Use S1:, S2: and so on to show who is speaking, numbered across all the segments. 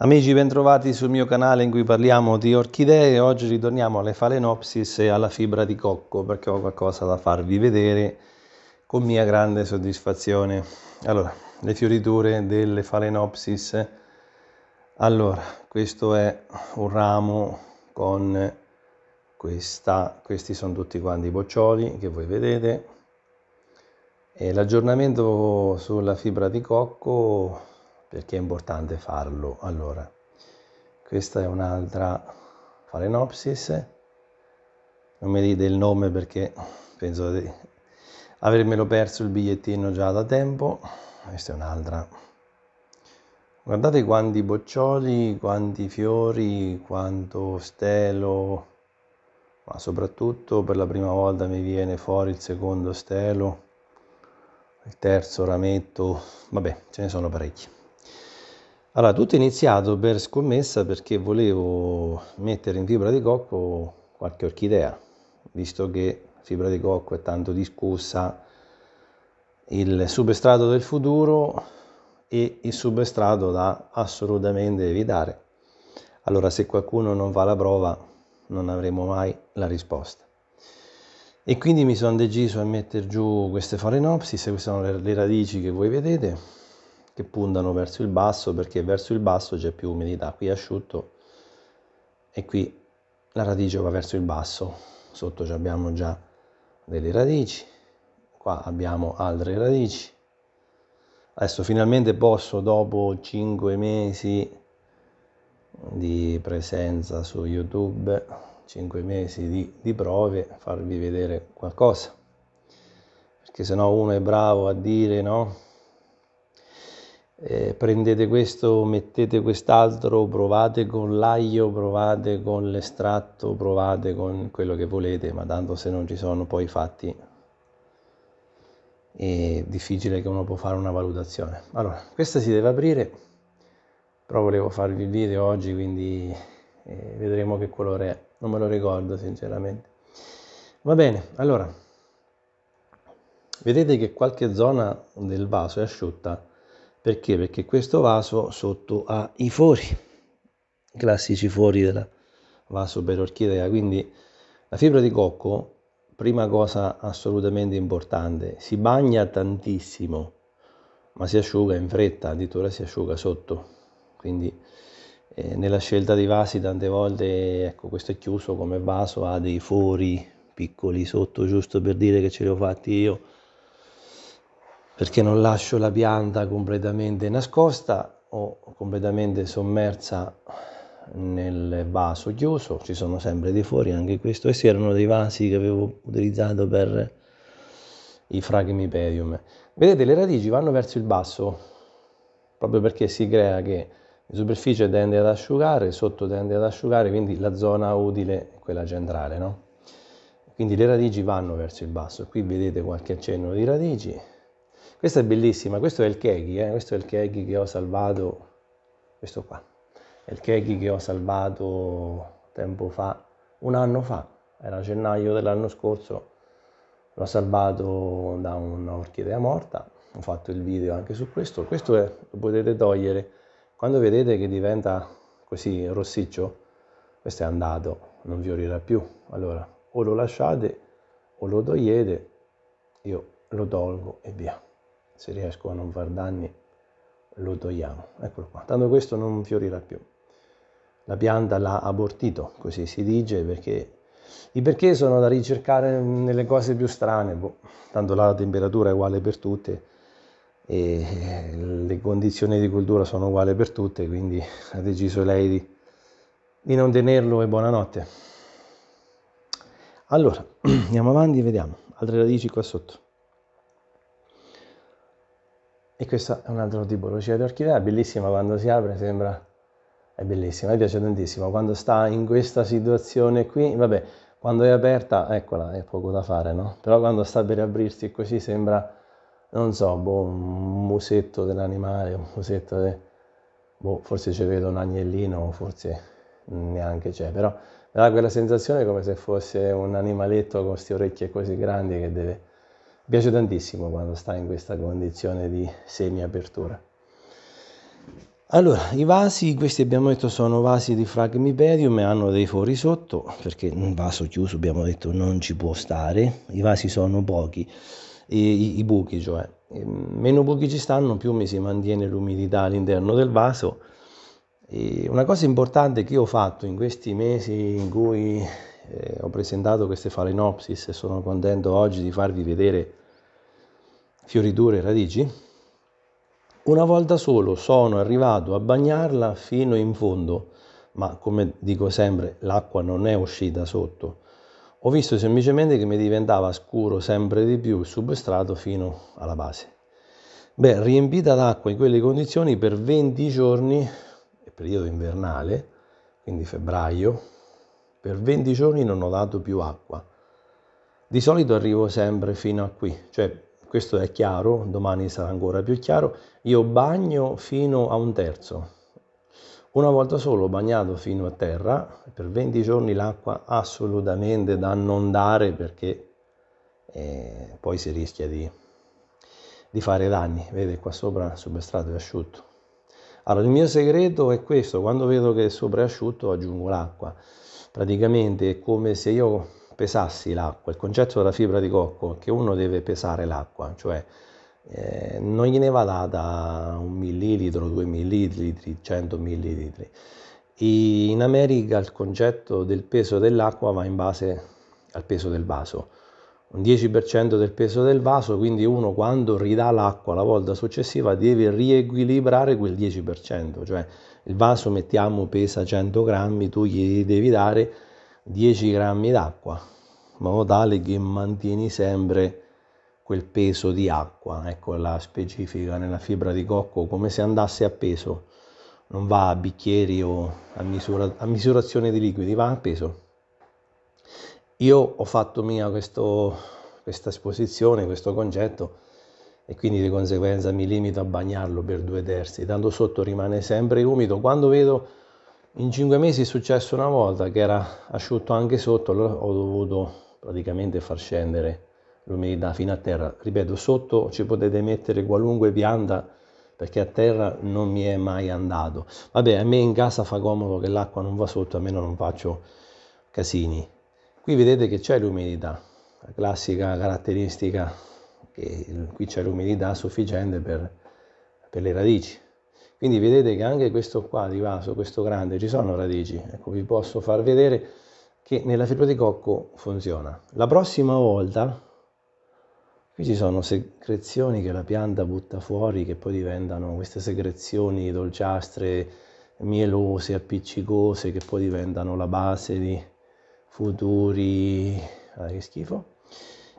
S1: Amici bentrovati sul mio canale in cui parliamo di orchidee, oggi ritorniamo alle Phalaenopsis e alla fibra di cocco perché ho qualcosa da farvi vedere con mia grande soddisfazione. Allora, le fioriture delle Phalaenopsis. Allora, questo è un ramo con questa, questi sono tutti quanti i boccioli che voi vedete. E l'aggiornamento sulla fibra di cocco perché è importante farlo. Allora, questa è un'altra Phalaenopsis, non mi dite il nome perché penso di avermelo perso il bigliettino già da tempo, questa è un'altra. Guardate quanti boccioli, quanti fiori, quanto stelo, ma soprattutto per la prima volta mi viene fuori il secondo stelo, il terzo rametto, vabbè ce ne sono parecchi. Allora, tutto è iniziato per scommessa perché volevo mettere in fibra di cocco qualche orchidea, visto che fibra di cocco è tanto discussa, il substrato del futuro e il substrato da assolutamente evitare. Allora, se qualcuno non fa la prova, non avremo mai la risposta. E quindi mi sono deciso a mettere giù queste Phalaenopsis, queste sono le radici che voi vedete, che puntano verso il basso perché verso il basso c'è più umidità, qui è asciutto e qui la radice va verso il basso, sotto abbiamo già delle radici, qua abbiamo altre radici, adesso finalmente posso dopo 5 mesi di presenza su YouTube, 5 mesi di, di prove, farvi vedere qualcosa, perché se no uno è bravo a dire no eh, prendete questo, mettete quest'altro, provate con l'aglio, provate con l'estratto, provate con quello che volete, ma tanto se non ci sono poi fatti è difficile che uno può fare una valutazione. Allora, questa si deve aprire, però volevo farvi il video oggi, quindi eh, vedremo che colore è, non me lo ricordo sinceramente. Va bene, allora, vedete che qualche zona del vaso è asciutta, perché? Perché questo vaso sotto ha i fori, i classici fori del vaso per orchidea. Quindi la fibra di cocco, prima cosa assolutamente importante, si bagna tantissimo, ma si asciuga in fretta, addirittura si asciuga sotto. Quindi eh, nella scelta dei vasi tante volte, ecco questo è chiuso come vaso, ha dei fori piccoli sotto, giusto per dire che ce li ho fatti io perché non lascio la pianta completamente nascosta o completamente sommersa nel vaso chiuso, ci sono sempre dei fori, anche questo, questi erano dei vasi che avevo utilizzato per i fragmipedium. Vedete le radici vanno verso il basso, proprio perché si crea che la superficie tende ad asciugare, sotto tende ad asciugare, quindi la zona utile è quella centrale, no? Quindi le radici vanno verso il basso, qui vedete qualche accenno di radici, questa è bellissima, questo è il keghi, eh? questo è il keghi che ho salvato, questo qua, è il keghi che ho salvato tempo fa, un anno fa, era gennaio dell'anno scorso, l'ho salvato da un'orchidea morta, ho fatto il video anche su questo, questo è, lo potete togliere, quando vedete che diventa così rossiccio, questo è andato, non fiorirà più, allora o lo lasciate o lo togliete, io lo tolgo e via se riesco a non far danni lo togliamo, eccolo qua, tanto questo non fiorirà più. La pianta l'ha abortito, così si dice, perché i perché sono da ricercare nelle cose più strane, boh. tanto la temperatura è uguale per tutte e le condizioni di cultura sono uguali per tutte, quindi ha deciso lei di, di non tenerlo e buonanotte. Allora, andiamo avanti e vediamo, altre radici qua sotto. E questa è un altro tipo, di orchidea, bellissima quando si apre, sembra... È bellissima, mi piace tantissimo. Quando sta in questa situazione qui, vabbè, quando è aperta, eccola, è poco da fare, no? Però quando sta per aprirsi così sembra, non so, boh, un musetto dell'animale, un musetto de... Boh, forse ci vedo un agnellino, forse neanche c'è, però mi dà quella sensazione come se fosse un animaletto con queste orecchie così grandi che deve piace tantissimo quando sta in questa condizione di semi-apertura. Allora, i vasi, questi abbiamo detto sono vasi di fragmipedium e hanno dei fori sotto, perché un vaso chiuso abbiamo detto non ci può stare, i vasi sono pochi, i, i buchi cioè, e meno buchi ci stanno più mi si mantiene l'umidità all'interno del vaso. E una cosa importante che io ho fatto in questi mesi in cui eh, ho presentato queste falenopsis e sono contento oggi di farvi vedere fioriture e radici? Una volta solo sono arrivato a bagnarla fino in fondo, ma come dico sempre, l'acqua non è uscita sotto. Ho visto semplicemente che mi diventava scuro sempre di più il substrato fino alla base. Beh, riempita d'acqua in quelle condizioni per 20 giorni, periodo invernale, quindi febbraio, per 20 giorni non ho dato più acqua. Di solito arrivo sempre fino a qui, cioè questo è chiaro, domani sarà ancora più chiaro, io bagno fino a un terzo. Una volta solo bagnato fino a terra, per 20 giorni l'acqua assolutamente da non dare perché eh, poi si rischia di, di fare danni. Vede qua sopra il substrato è asciutto. Allora il mio segreto è questo, quando vedo che sopra è asciutto aggiungo l'acqua. Praticamente è come se io pesassi l'acqua. Il concetto della fibra di cocco è che uno deve pesare l'acqua, cioè eh, non gliene va data un millilitro, due millilitri, cento millilitri. In America il concetto del peso dell'acqua va in base al peso del vaso. Un 10% del peso del vaso, quindi uno quando ridà l'acqua la volta successiva deve riequilibrare quel 10%, cioè il vaso mettiamo pesa 100 grammi, tu gli devi dare 10 grammi d'acqua, in modo tale che mantieni sempre quel peso di acqua, ecco la specifica nella fibra di cocco, come se andasse a peso, non va a bicchieri o a, misura, a misurazione di liquidi, va a peso. Io ho fatto mia questo, questa esposizione, questo concetto e quindi di conseguenza mi limito a bagnarlo per due terzi, tanto sotto rimane sempre umido. Quando vedo in cinque mesi è successo una volta che era asciutto anche sotto, allora ho dovuto praticamente far scendere l'umidità fino a terra. Ripeto, sotto ci potete mettere qualunque pianta perché a terra non mi è mai andato. Vabbè, a me in casa fa comodo che l'acqua non va sotto, almeno non faccio casini. Qui vedete che c'è l'umidità, la classica caratteristica che qui c'è l'umidità sufficiente per, per le radici. Quindi vedete che anche questo qua di vaso, questo grande, ci sono radici. Ecco, vi posso far vedere che nella fibra di cocco funziona. La prossima volta, qui ci sono secrezioni che la pianta butta fuori, che poi diventano queste secrezioni dolciastre, mielose, appiccicose, che poi diventano la base di futuri... Ah, che schifo!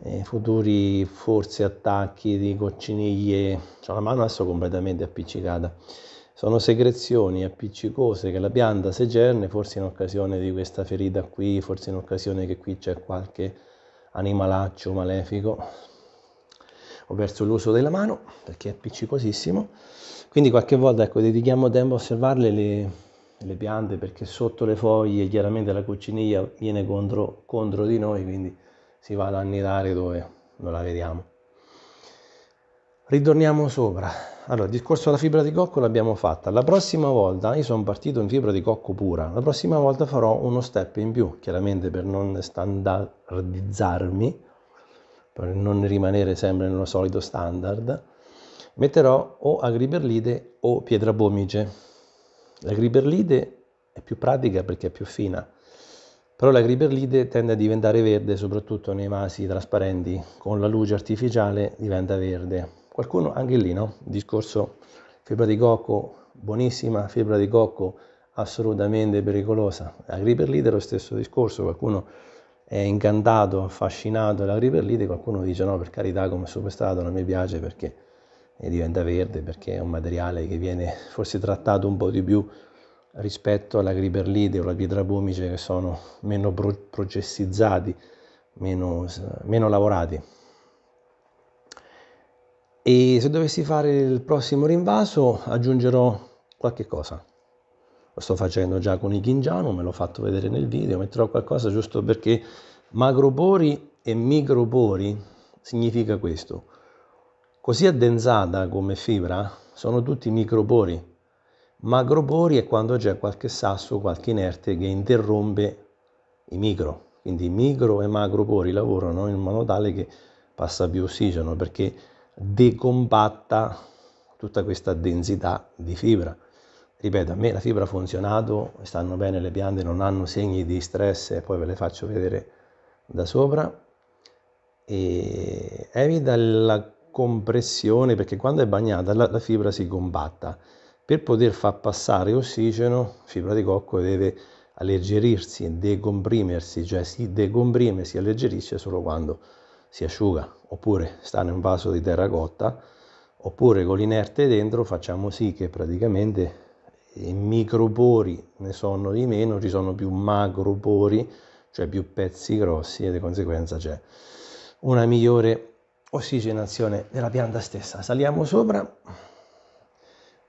S1: eh, futuri forse attacchi di cocciniglie, cioè la mano adesso completamente appiccicata. Sono secrezioni appiccicose che la pianta segerne, forse in occasione di questa ferita qui, forse in occasione che qui c'è qualche animalaccio malefico. Ho perso l'uso della mano perché è appiccicosissimo. Quindi qualche volta ecco, dedichiamo tempo a osservarle le, le piante perché sotto le foglie chiaramente la cocciniglia viene contro, contro di noi, quindi si va ad annidare dove non la vediamo. Ritorniamo sopra. Allora, il discorso della fibra di cocco l'abbiamo fatta. La prossima volta, io sono partito in fibra di cocco pura, la prossima volta farò uno step in più, chiaramente per non standardizzarmi, per non rimanere sempre nello solito standard, metterò o agriberlite o pietra pomice. L'agriberlite è più pratica perché è più fina, però la Griberlide tende a diventare verde soprattutto nei vasi trasparenti, con la luce artificiale diventa verde. Qualcuno anche lì, no? Discorso fibra di cocco buonissima, fibra di cocco assolutamente pericolosa. La Griberlide è lo stesso discorso, qualcuno è incantato, affascinato dalla Griberlide, qualcuno dice no, per carità, come superstrato non mi piace perché eh, diventa verde, perché è un materiale che viene forse trattato un po' di più rispetto alla Griberlide o alla Bidrabumice che sono meno processizzati, meno, meno lavorati. E se dovessi fare il prossimo rinvaso aggiungerò qualche cosa. Lo sto facendo già con i Ghingiano, me l'ho fatto vedere nel video, metterò qualcosa giusto perché macrobori e microbori significa questo. Così addensata come fibra sono tutti micropori ma è quando c'è qualche sasso, qualche inerte che interrompe i micro. Quindi micro e macro pori lavorano in modo tale che passa più ossigeno perché decompatta tutta questa densità di fibra. Ripeto, a me la fibra ha funzionato, stanno bene le piante, non hanno segni di stress e poi ve le faccio vedere da sopra. E evita la compressione perché quando è bagnata la, la fibra si compatta per poter far passare ossigeno, fibra di cocco deve alleggerirsi, decomprimersi, cioè si decomprime, si alleggerisce solo quando si asciuga, oppure sta in un vaso di terracotta, oppure con l'inerte dentro facciamo sì che praticamente i micropori ne sono di meno, ci sono più macropori, cioè più pezzi grossi e di conseguenza c'è una migliore ossigenazione della pianta stessa. Saliamo sopra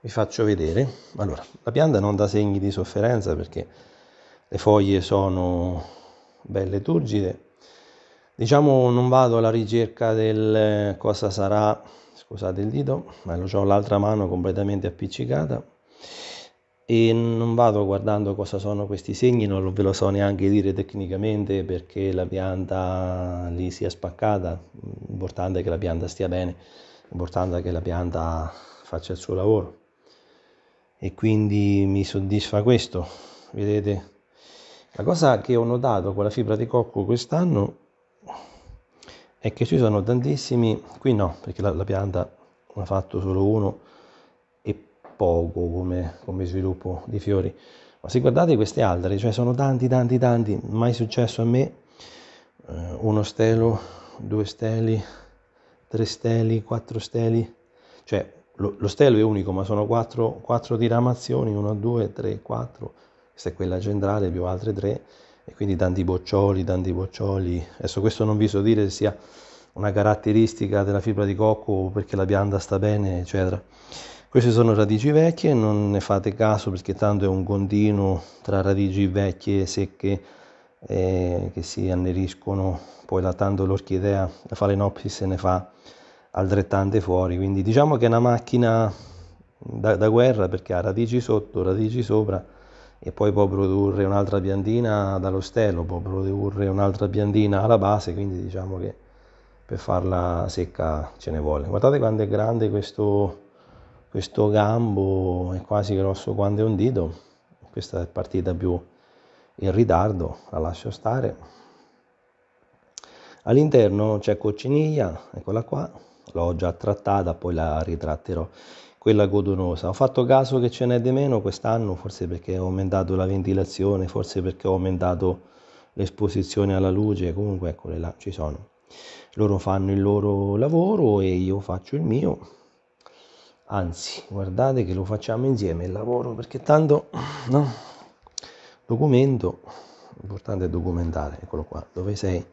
S1: vi faccio vedere. Allora, la pianta non dà segni di sofferenza perché le foglie sono belle turgide. Diciamo non vado alla ricerca del eh, cosa sarà, scusate il dito, ma lo ho l'altra mano completamente appiccicata e non vado guardando cosa sono questi segni, non ve lo so neanche dire tecnicamente perché la pianta lì sia spaccata, l'importante è che la pianta stia bene, l'importante è che la pianta faccia il suo lavoro e quindi mi soddisfa questo. Vedete, la cosa che ho notato con la fibra di cocco quest'anno è che ci sono tantissimi, qui no, perché la, la pianta ha fatto solo uno e poco come, come sviluppo di fiori, ma se guardate queste altre, cioè sono tanti, tanti, tanti, mai successo a me, eh, uno stelo, due steli, tre steli, quattro steli, cioè lo, lo stelo è unico, ma sono quattro, quattro diramazioni, una, due, tre, quattro, questa è quella centrale più altre tre, e quindi tanti boccioli, tanti boccioli. Adesso questo non vi so dire se sia una caratteristica della fibra di cocco perché la pianta sta bene, eccetera. Queste sono radici vecchie, non ne fate caso perché tanto è un continuo tra radici vecchie secche eh, che si anneriscono, poi la tanto l'orchidea, la phalaenopsis se ne fa altrettante fuori. Quindi diciamo che è una macchina da, da guerra perché ha radici sotto, radici sopra e poi può produrre un'altra piantina dall'ostello, può produrre un'altra piantina alla base, quindi diciamo che per farla secca ce ne vuole. Guardate quanto è grande questo, questo gambo, è quasi grosso quanto è un dito, questa è partita più in ritardo, la lascio stare. All'interno c'è cocciniglia, eccola qua, l'ho già trattata, poi la ritratterò. Quella godonosa. Ho fatto caso che ce n'è di meno quest'anno, forse perché ho aumentato la ventilazione, forse perché ho aumentato l'esposizione alla luce, comunque eccole là, ci sono. Loro fanno il loro lavoro e io faccio il mio. Anzi, guardate che lo facciamo insieme il lavoro, perché tanto, no? Documento, l'importante è documentare, eccolo qua, dove sei?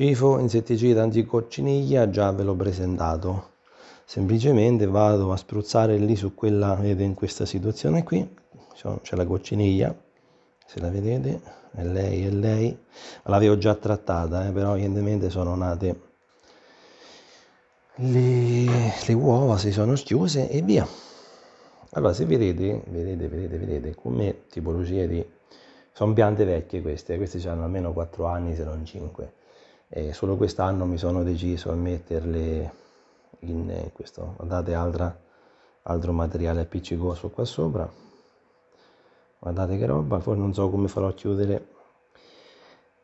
S1: Cifo, insetticida anticocciniglia, già ve l'ho presentato. Semplicemente vado a spruzzare lì su quella, vedete in questa situazione qui, c'è la cocciniglia, se la vedete, è lei, è lei. L'avevo già trattata, eh, però evidentemente sono nate le, le, uova, si sono schiuse e via. Allora, se vedete, vedete, vedete, vedete, come tipologie di... Sono piante vecchie queste, queste hanno almeno 4 anni se non 5 e solo quest'anno mi sono deciso a metterle eh, in questo, guardate altra, altro materiale appiccicoso qua sopra, guardate che roba, poi non so come farò a chiudere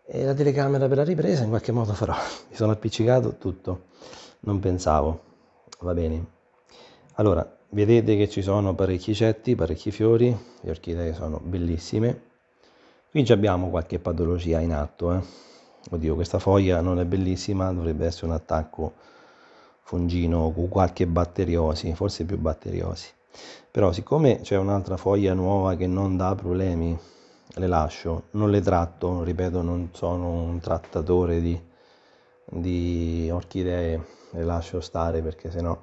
S1: e la telecamera per la ripresa, in qualche modo farò, mi sono appiccicato tutto, non pensavo, va bene. Allora, vedete che ci sono parecchi cetti, parecchi fiori, le orchidee sono bellissime. Qui già abbiamo qualche patologia in atto, eh Oddio, questa foglia non è bellissima, dovrebbe essere un attacco fungino con qualche batteriosi, forse più batteriosi. Però siccome c'è un'altra foglia nuova che non dà problemi, le lascio, non le tratto, ripeto, non sono un trattatore di, di orchidee, le lascio stare perché sennò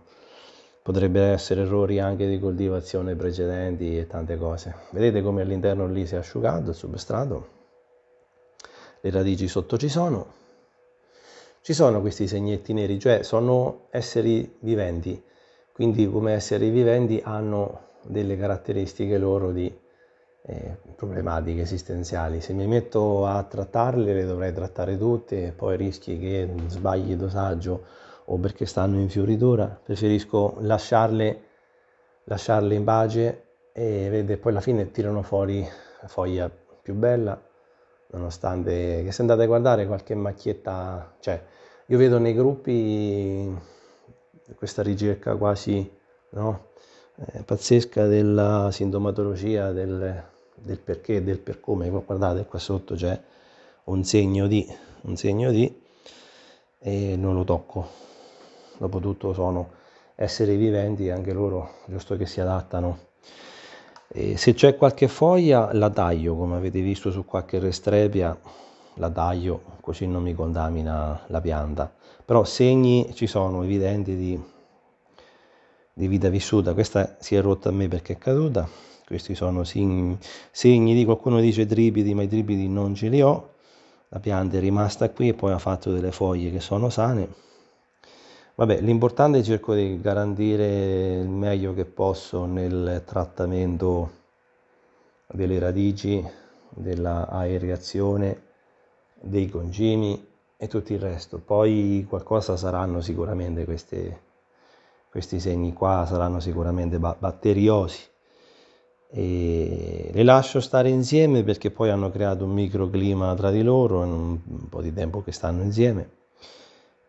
S1: potrebbero essere errori anche di coltivazione precedenti e tante cose. Vedete come all'interno lì si è asciugato il substrato? le radici sotto ci sono. Ci sono questi segnetti neri, cioè sono esseri viventi, quindi come esseri viventi hanno delle caratteristiche loro di eh, problematiche esistenziali. Se mi metto a trattarle le dovrei trattare tutte poi rischi che sbagli dosaggio o perché stanno in fioritura, preferisco lasciarle, lasciarle in pace e vede, poi alla fine tirano fuori la foglia più bella nonostante che se andate a guardare qualche macchietta, cioè io vedo nei gruppi questa ricerca quasi no? eh, pazzesca della sintomatologia, del, del perché, del per come, guardate qua sotto c'è un segno di, un segno di e non lo tocco, dopotutto sono esseri viventi, anche loro giusto che si adattano e se c'è qualche foglia la taglio, come avete visto su qualche restrepia, la taglio così non mi contamina la pianta. Però segni ci sono evidenti di, di vita vissuta. Questa si è rotta a me perché è caduta. Questi sono segni, segni di qualcuno dice tripidi, ma i tripidi non ce li ho. La pianta è rimasta qui e poi ha fatto delle foglie che sono sane Vabbè, l'importante è cerco di garantire il meglio che posso nel trattamento delle radici, dell'aerazione, dei congimi e tutto il resto. Poi qualcosa saranno sicuramente queste, questi segni qua, saranno sicuramente batteriosi. E le lascio stare insieme perché poi hanno creato un microclima tra di loro, è un po' di tempo che stanno insieme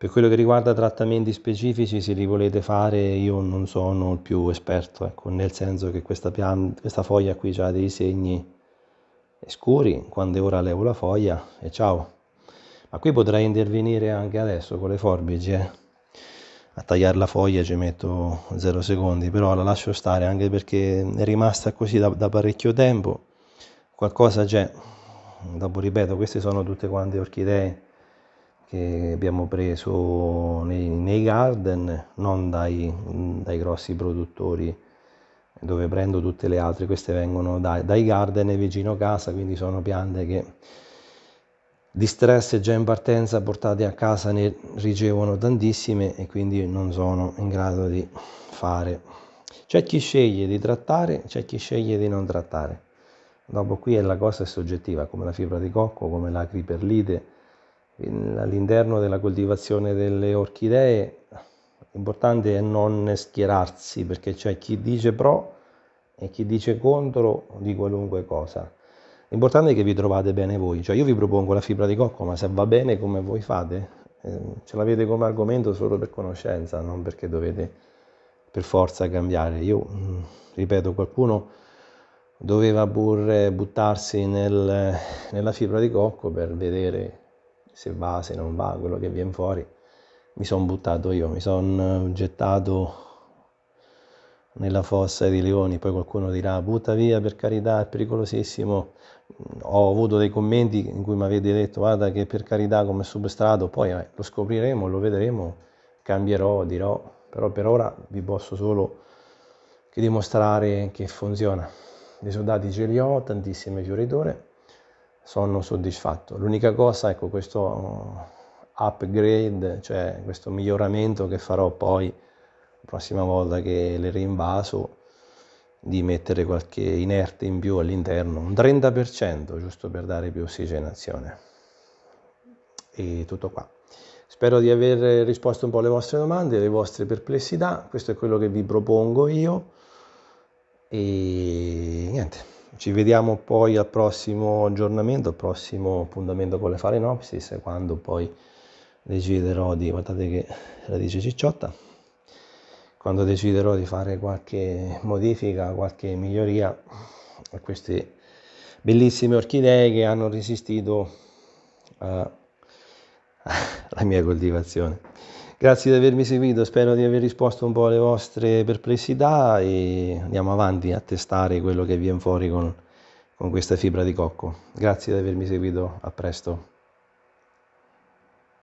S1: per quello che riguarda trattamenti specifici, se li volete fare, io non sono il più esperto, ecco, nel senso che questa, pianta, questa foglia qui ha dei segni scuri, quando ora levo la foglia e ciao. Ma qui potrei intervenire anche adesso con le forbici, eh. a tagliare la foglia ci metto 0 secondi, però la lascio stare anche perché è rimasta così da, da parecchio tempo, qualcosa c'è. Dopo ripeto, queste sono tutte quante orchidee che abbiamo preso nei, nei garden, non dai, dai, grossi produttori dove prendo tutte le altre, queste vengono dai, dai garden e vicino casa, quindi sono piante che di stress già in partenza portate a casa ne ricevono tantissime e quindi non sono in grado di fare. C'è chi sceglie di trattare, c'è chi sceglie di non trattare. Dopo qui è la cosa soggettiva, come la fibra di cocco, come la criperlite, all'interno della coltivazione delle orchidee l'importante è non schierarsi perché c'è chi dice pro e chi dice contro di qualunque cosa. L'importante è che vi trovate bene voi, cioè io vi propongo la fibra di cocco, ma se va bene come voi fate, ehm, ce l'avete come argomento solo per conoscenza, non perché dovete per forza cambiare. Io mm, ripeto, qualcuno doveva pure buttarsi nel, nella fibra di cocco per vedere se va, se non va, quello che viene fuori. Mi sono buttato io, mi sono eh, gettato nella fossa di leoni, poi qualcuno dirà butta via per carità, è pericolosissimo. Ho avuto dei commenti in cui mi avete detto guarda che per carità come substrato, poi eh, lo scopriremo, lo vedremo, cambierò, dirò, però per ora vi posso solo che dimostrare che funziona. Dei soldati ce li ho, tantissime fioriture sono soddisfatto. L'unica cosa, ecco, questo upgrade, cioè questo miglioramento che farò poi la prossima volta che le rinvaso, di mettere qualche inerte in più all'interno, un 30% giusto per dare più ossigenazione. E tutto qua. Spero di aver risposto un po' alle vostre domande, alle vostre perplessità, questo è quello che vi propongo io e niente. Ci vediamo poi al prossimo aggiornamento, al prossimo appuntamento con le Phalaenopsis, quando poi deciderò di, guardate che radice cicciotta, quando deciderò di fare qualche modifica, qualche miglioria a queste bellissime orchidee che hanno resistito alla mia coltivazione. Grazie di avermi seguito, spero di aver risposto un po' alle vostre perplessità e andiamo avanti a testare quello che viene fuori con, con questa fibra di cocco. Grazie di avermi seguito, a presto.